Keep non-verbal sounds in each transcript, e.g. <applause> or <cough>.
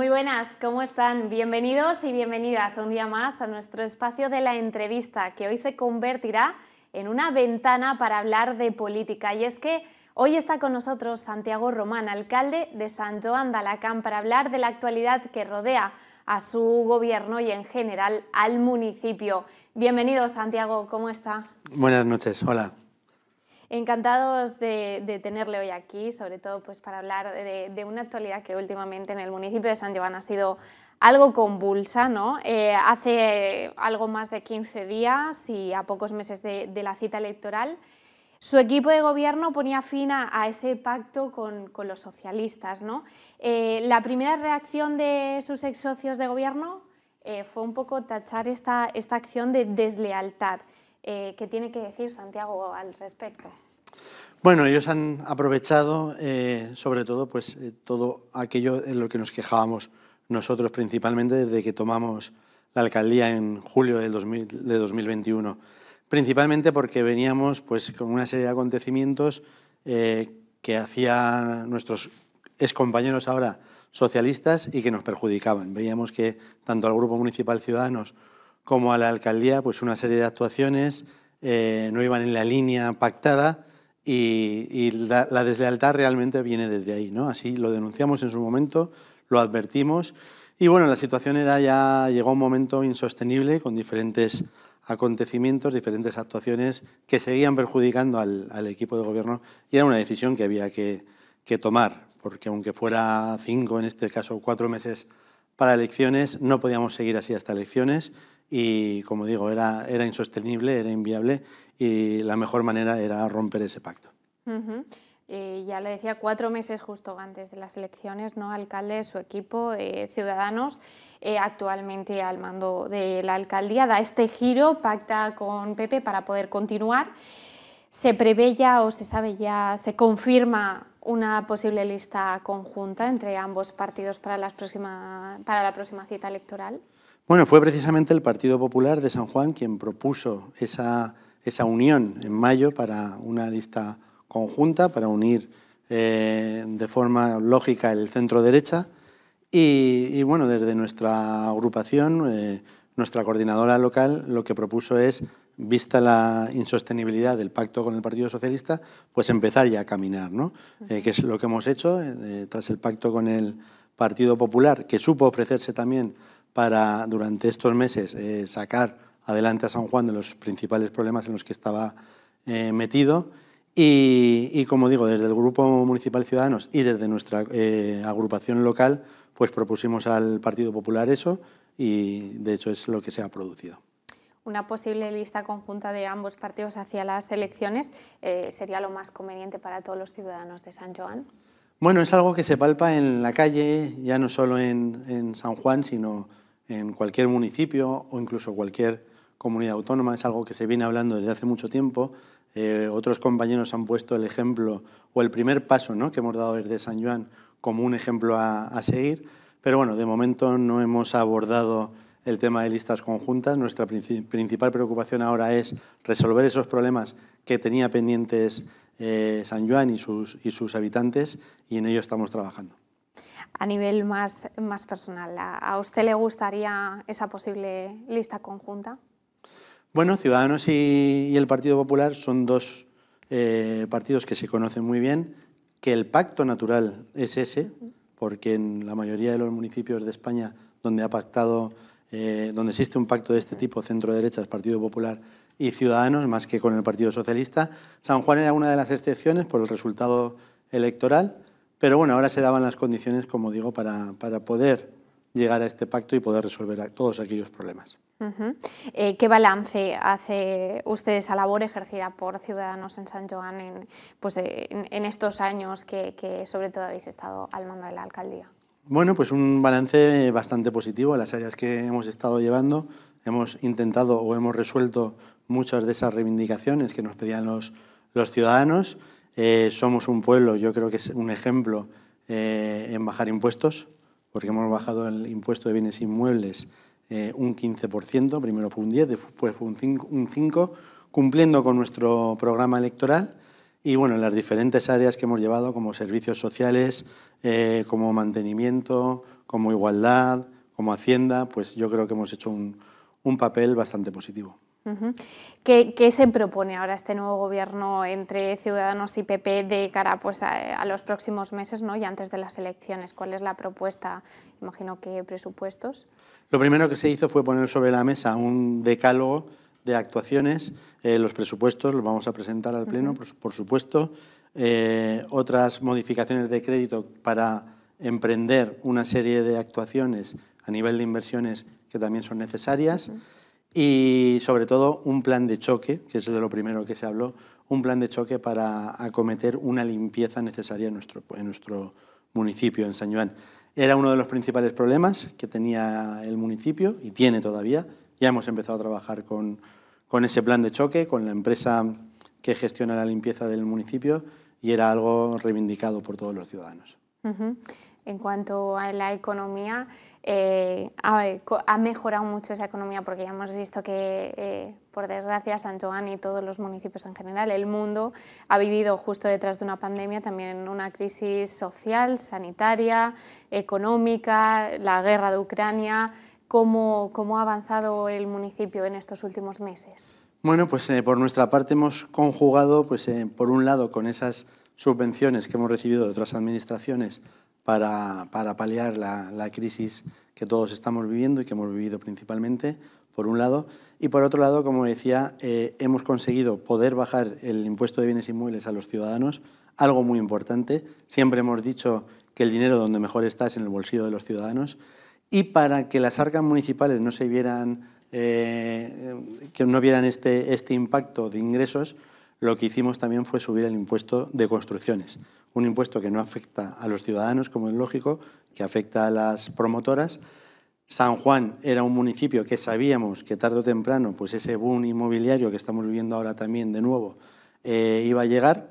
Muy buenas, ¿cómo están? Bienvenidos y bienvenidas un día más a nuestro espacio de la entrevista, que hoy se convertirá en una ventana para hablar de política. Y es que hoy está con nosotros Santiago Román, alcalde de San Joan de Alacán, para hablar de la actualidad que rodea a su gobierno y en general al municipio. Bienvenido, Santiago, ¿cómo está? Buenas noches, hola. Encantados de, tenerle hoy aquí, sobre todo pues para hablar de, una actualidad que últimamente en el municipio de San Giovanni ha sido algo convulsa. Eh, hace algo más de 15 días y a pocos meses de, la cita electoral, su equipo de gobierno ponía fin a, ese pacto con, los socialistas. Eh, la primera reacción de sus ex socios de gobierno eh, fue un poco tachar esta acción de deslealtad. Eh, ¿qué tiene que decir Santiago al respecto? Bueno, ellos han aprovechado, eh, sobre todo, pues eh, todo aquello en lo que nos quejábamos nosotros, principalmente desde que tomamos la alcaldía en julio del de 2021. Principalmente porque veníamos pues, con una serie de acontecimientos que hacían nuestros excompañeros ahora socialistas y que nos perjudicaban. Veíamos que tanto al Grupo Municipal Ciudadanos como a la alcaldía pues una serie de actuaciones eh, no iban en la línea pactada y, la, deslealtad realmente viene desde ahí. ¿no? Así lo denunciamos en su momento, lo advertimos y bueno, la situación era ya llegó a un momento insostenible con diferentes acontecimientos, diferentes actuaciones que seguían perjudicando al, equipo de gobierno y era una decisión que había que, que tomar, porque aunque fuera cinco, en este caso cuatro meses para elecciones, no podíamos seguir así hasta elecciones y, como digo, era, era insostenible, era inviable y la mejor manera era romper ese pacto. Eh, ya le decía, cuatro meses justo antes de las elecciones, ¿no? Alcalde, su equipo, eh, Ciudadanos, eh, actualmente al mando de la alcaldía, da este giro, pacta con Pepe para poder continuar. ¿Se prevé ya o se sabe ya, se confirma una posible lista conjunta entre ambos partidos para, las próxima, para la próxima cita electoral? Bueno, fue precisamente el Partido Popular de San Juan quien propuso esa, unión en mayo para una lista conjunta, para unir eh, de forma lógica el centro-derecha. Y, bueno, desde nuestra agrupación, eh, nuestra coordinadora local lo que propuso es, vista la insostenibilidad del pacto con el Partido Socialista, pues empezar ya a caminar, ¿no? Eh, que es lo que hemos hecho tras el pacto con el Partido Popular, que supo ofrecerse también para durante estos meses eh, sacar adelante a San Juan de los principales problemas en los que estaba eh, metido. Y, como digo, desde el Grupo Municipal Ciudadanos y desde nuestra eh, agrupación local, pues propusimos al Partido Popular eso y de hecho es lo que se ha producido una posible lista conjunta de ambos partidos hacia las elecciones sería lo más conveniente para todos los ciudadanos de San Juan? Bueno, es algo que se palpa en la calle, ya no solo en, en San Juan, sino en cualquier municipio o incluso cualquier comunidad autónoma, es algo que se viene hablando desde hace mucho tiempo. Eh, otros compañeros han puesto el ejemplo o el primer paso que hemos dado desde San Juan como un ejemplo a, seguir, pero bueno, de momento no hemos abordado el tema de listas conjuntas. Nuestra principal preocupación ahora es resolver esos problemas que tenía pendientes eh, San Juan y sus, y sus habitantes y en ello estamos trabajando a nivel más, más personal. ¿A usted le gustaría esa posible lista conjunta? Bueno, Ciudadanos y, el Partido Popular son dos eh, partidos que se conocen muy bien, que el pacto natural es ese, porque en la mayoría de los municipios de España donde ha pactado, eh, donde existe un pacto de este tipo, centro-derechas, Partido Popular y Ciudadanos, más que con el Partido Socialista, San Juan era una de las excepciones por el resultado electoral pero bueno, ahora se daban las condiciones, como digo, para, poder llegar a este pacto y poder resolver todos aquellos problemas. Eh, ¿Qué balance hace usted esa labor ejercida por Ciudadanos en San Joan en, pues, eh, estos años que, sobre todo habéis estado al mando de la alcaldía? Bueno, pues un balance bastante positivo. Las áreas que hemos estado llevando hemos intentado o hemos resuelto muchas de esas reivindicaciones que nos pedían los, los ciudadanos. Eh, somos un pueblo, yo creo que es un ejemplo eh, en bajar impuestos, porque hemos bajado el impuesto de bienes inmuebles eh, un 15%, primero fue un 10, después fue un 5, cumpliendo con nuestro programa electoral y bueno, en las diferentes áreas que hemos llevado, como servicios sociales, como mantenimiento, como igualdad, como hacienda, pues yo creo que hemos hecho un papel bastante positivo. ¿Qué, se propone ahora este nuevo gobierno entre Ciudadanos y PP de cara pues, a, los próximos meses y antes de las elecciones? ¿Cuál es la propuesta? Imagino que presupuestos. Lo primero que se hizo fue poner sobre la mesa un decálogo de actuaciones. Eh, los presupuestos los vamos a presentar al Pleno, por, supuesto. Eh, otras modificaciones de crédito para emprender una serie de actuaciones a nivel de inversiones que también son necesarias y sobre todo un plan de choque, que es de lo primero que se habló, un plan de choque para acometer una limpieza necesaria en nuestro, en nuestro municipio, en San Juan. Era uno de los principales problemas que tenía el municipio y tiene todavía. Ya hemos empezado a trabajar con, con ese plan de choque, con la empresa que gestiona la limpieza del municipio y era algo reivindicado por todos los ciudadanos en cuanto a la economía, eh, ha, mejorado mucho esa economía porque ya hemos visto que, eh, por desgracia, San Joan y todos los municipios en general, el mundo ha vivido justo detrás de una pandemia también una crisis social, sanitaria, económica, la guerra de Ucrania. ¿Cómo, ha avanzado el municipio en estos últimos meses? Bueno, pues eh, por nuestra parte hemos conjugado, pues, por un lado, con esas subvenciones que hemos recibido de otras administraciones, para, paliar la, crisis que todos estamos viviendo y que hemos vivido principalmente, por un lado. Y por otro lado, como decía, eh, hemos conseguido poder bajar el impuesto de bienes inmuebles a los ciudadanos, algo muy importante. Siempre hemos dicho que el dinero donde mejor está es en el bolsillo de los ciudadanos. Y para que las arcas municipales no se vieran, eh, que no vieran este, este impacto de ingresos, lo que hicimos también fue subir el impuesto de construcciones, un impuesto que no afecta a los ciudadanos, como es lógico, que afecta a las promotoras. San Juan era un municipio que sabíamos que tarde o temprano, pues ese boom inmobiliario que estamos viviendo ahora también de nuevo, eh, iba a llegar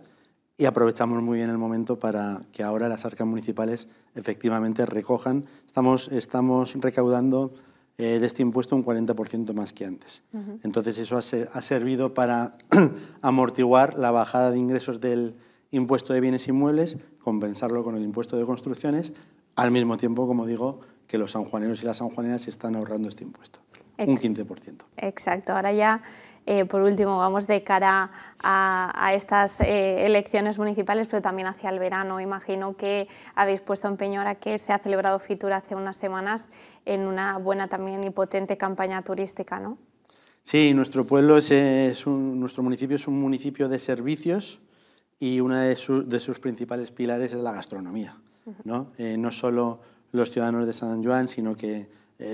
y aprovechamos muy bien el momento para que ahora las arcas municipales efectivamente recojan. Estamos, estamos recaudando eh, de este impuesto un 40% más que antes. Entonces eso ha, servido para <clears throat> amortiguar la bajada de ingresos del impuesto de bienes inmuebles, compensarlo con el impuesto de construcciones, al mismo tiempo, como digo, que los sanjuaneros y las sanjuaneras están ahorrando este impuesto, un 15%. Exacto, ahora ya eh, por último, vamos de cara a, estas eh, elecciones municipales, pero también hacia el verano. Imagino que habéis puesto empeño ahora que se ha celebrado Fitur hace unas semanas en una buena también y potente campaña turística, ¿no? Sí, nuestro pueblo es, nuestro municipio es un municipio de servicios y uno de, sus principales pilares es la gastronomía. ¿no? Eh, no solo los ciudadanos de San Juan, sino que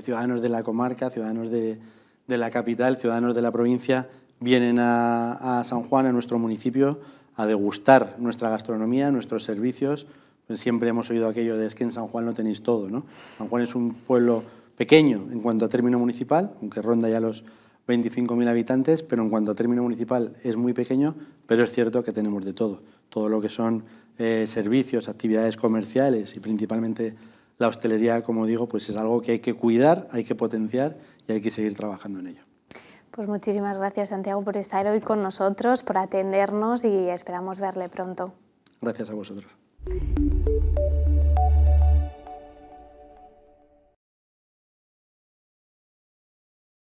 ciudadanos de la comarca, ciudadanos de, de la capital, ciudadanos de la provincia, vienen a, San Juan, a nuestro municipio, a degustar nuestra gastronomía, nuestros servicios. Pues siempre hemos oído aquello de es que en San Juan no tenéis todo. ¿no? San Juan es un pueblo pequeño en cuanto a término municipal, aunque ronda ya los 25.000 habitantes, pero en cuanto a término municipal es muy pequeño, pero es cierto que tenemos de todo. Todo lo que son eh, servicios, actividades comerciales y principalmente la hostelería, como digo, pues es algo que hay que cuidar, hay que potenciar y hay que seguir trabajando en ello. Pues muchísimas gracias, Santiago, por estar hoy con nosotros, por atendernos y esperamos verle pronto. Gracias a vosotros.